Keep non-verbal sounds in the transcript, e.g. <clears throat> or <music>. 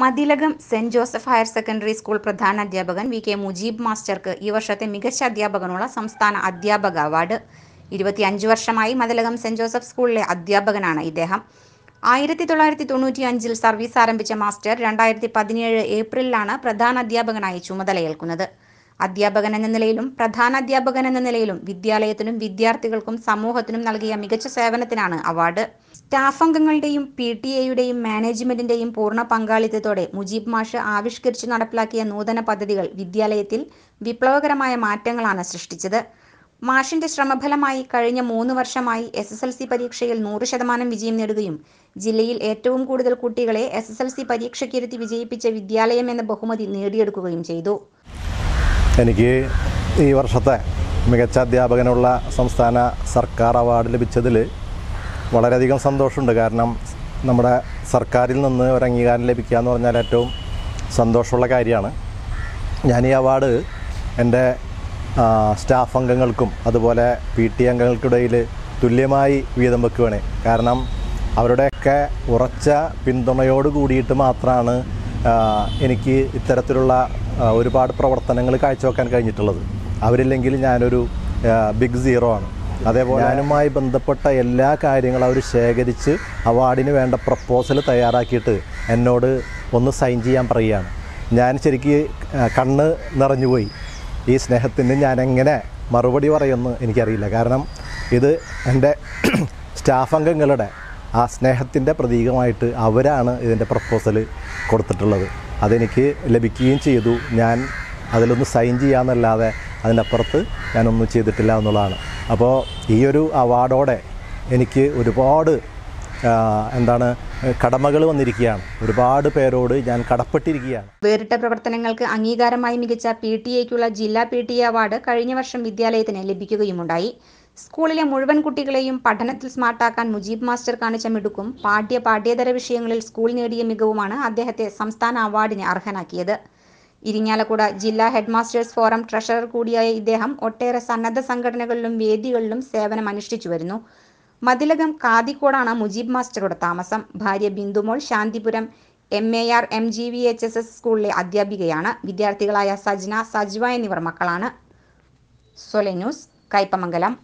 Mathilakam saint Joseph higher secondary school പ്രധാന അധ്യാപകൻ V K Mujeeb മാസ്റ്റർക്ക് ഈ വർഷത്തെ മികച്ച അധ്യാപകനുള്ള സംസ്ഥാന അധ്യാപക അവാർഡ് അഞ്ച് വർഷമായി മതിലകം സെന്റ് ജോസഫ് സ്കൂളിലെ അധ്യാപകനാണ് ഇദ്ദേഹം ആയിരത്തി തൊള്ളായിരത്തി തൊണ്ണൂറ്റി അഞ്ചിൽ സർവീസ് ആരംഭിച്ച മാസ്റ്റർ രണ്ടായിരത്തി പതിനേഴ് ഏപ്രിലിലാണ് പ്രധാന അധ്യാപകനായി ചുമതലയേൽക്കുന്നത് അധ്യാപകൻ എന്ന നിലയിലും പ്രധാന അധ്യാപകൻ എന്ന നിലയിലും വിദ്യാലയത്തിനും വിദ്യാർത്ഥികൾക്കും സമൂഹത്തിനും നൽകിയ മികച്ച സേവനത്തിനാണ് അവാർഡ് സ്റ്റാഫ് അംഗങ്ങളുടെയും പി ടി എയുടെയും മാനേജ്മെന്റിന്റെയും പൂർണ്ണ പങ്കാളിത്തത്തോടെ മുജീബ് മാഷ് ആവിഷ്കരിച്ച് നടപ്പിലാക്കിയ നൂതന പദ്ധതികൾ വിദ്യാലയത്തിൽ വിപ്ലവകരമായ മാറ്റങ്ങളാണ് സൃഷ്ടിച്ചത് മാഷിന്റെ ശ്രമഫലമായി കഴിഞ്ഞ മൂന്ന് വർഷമായി എസ് എസ് എൽ സി പരീക്ഷയിൽ നൂറ് ശതമാനം വിജയം നേടുകയും ജില്ലയിൽ ഏറ്റവും കൂടുതൽ കുട്ടികളെ എസ് എസ് എൽ സി പരീക്ഷയ്ക്കിരുത്തി വിജയിപ്പിച്ച വിദ്യാലയം എന്ന ബഹുമതി നേടിയെടുക്കുകയും ചെയ്തു എനിക്ക് ഈ വർഷത്തെ മികച്ച അധ്യാപകനുള്ള സംസ്ഥാന സർക്കാർ അവാർഡ് ലഭിച്ചതിൽ വളരെയധികം സന്തോഷമുണ്ട് കാരണം നമ്മുടെ സർക്കാരിൽ നിന്ന് ഒരു അംഗീകാരം ലഭിക്കുക എന്ന് പറഞ്ഞാൽ ഏറ്റവും സന്തോഷമുള്ള കാര്യമാണ് ഞാൻ ഈ അവാർഡ് എൻ്റെ സ്റ്റാഫ് അംഗങ്ങൾക്കും അതുപോലെ പി ടി അംഗങ്ങൾക്കിടയിൽ തുല്യമായി വീതം വെക്കുകയാണ് കാരണം അവരുടെയൊക്കെ ഉറച്ച പിന്തുണയോട് കൂടിയിട്ട് മാത്രമാണ് എനിക്ക് ഇത്തരത്തിലുള്ള ഒരുപാട് പ്രവർത്തനങ്ങൾ കാഴ്ചവെക്കാൻ കഴിഞ്ഞിട്ടുള്ളത് അവരില്ലെങ്കിൽ ഞാനൊരു ബിഗ് സീറോ ആണ് അതേപോലെ ഞാനുമായി ബന്ധപ്പെട്ട എല്ലാ കാര്യങ്ങളും അവർ ശേഖരിച്ച് അവാർഡിന് വേണ്ട പ്രപ്പോസൽ തയ്യാറാക്കിയിട്ട് എന്നോട് ഒന്ന് സൈൻ ചെയ്യാൻ പറയുകയാണ് ഞാൻ ശരിക്കും കണ്ണ് നിറഞ്ഞുപോയി ഈ സ്നേഹത്തിന് ഞാൻ എങ്ങനെ മറുപടി പറയുമെന്ന് എനിക്കറിയില്ല കാരണം ഇത് എൻ്റെ <clears throat> സ്റ്റാഫ് അംഗങ്ങളുടെ ആ സ്നേഹത്തിൻ്റെ പ്രതീകമായിട്ട് അവരാണ് ഇതിൻ്റെ പ്രപ്പോസൽ കൊടുത്തിട്ടുള്ളത് അതെനിക്ക് ലഭിക്കുകയും ചെയ്തു ഞാൻ അതിലൊന്ന് സൈൻ ചെയ്യാമെന്നല്ലാതെ അതിനപ്പുറത്ത് ഞാനൊന്നും ചെയ്തിട്ടില്ല എന്നുള്ളതാണ് അപ്പോൾ ഈ ഒരു അവാർഡോടെ എനിക്ക് ഒരുപാട് എന്താണ് കടമകൾ വന്നിരിക്കുകയാണ് ഒരുപാട് പേരോട് ഞാൻ കടപ്പെട്ടിരിക്കുകയാണ് വേറിട്ട പ്രവർത്തനങ്ങൾക്ക് അംഗീകാരമായി മികച്ച പി ടി എക്കുള്ള ജില്ലാ പി ടി എ അവാർഡ് കഴിഞ്ഞ വർഷം വിദ്യാലയത്തിന് ലഭിക്കുകയുമുണ്ടായി സ്കൂളിലെ മുഴുവൻ കുട്ടികളെയും പഠനത്തിൽ സ്മാർട്ടാക്കാൻ മുജീബ് മാസ്റ്റർ കാണിച്ച മിടുക്കും പാഠ്യ പാഠ്യേതര വിഷയങ്ങളിൽ സ്കൂൾ നേടിയ മികവുമാണ് അദ്ദേഹത്തെ സംസ്ഥാന അവാർഡിന് അർഹനാക്കിയത് ഇരിങ്ങാലക്കുട ജില്ലാ ഹെഡ്മാസ്റ്റേഴ്സ് ഫോറം ട്രഷറർ കൂടിയായ ഇദ്ദേഹം ഒട്ടേറെ സന്നദ്ധ സംഘടനകളിലും വേദികളിലും സേവനം അനുഷ്ഠിച്ചു വരുന്നു മതിലകം കാതിക്കോടാണ് മുജീബ് മാസ്റ്ററുടെ താമസം ഭാര്യ Bindumol Santhipuram M A R M G V H S S സ്കൂളിലെ അധ്യാപികയാണ് വിദ്യാർത്ഥികളായ സജ്ന സജ്വ എന്നിവർ മക്കളാണ് സൊലെ ന്യൂസ് കൈപ്പമംഗലം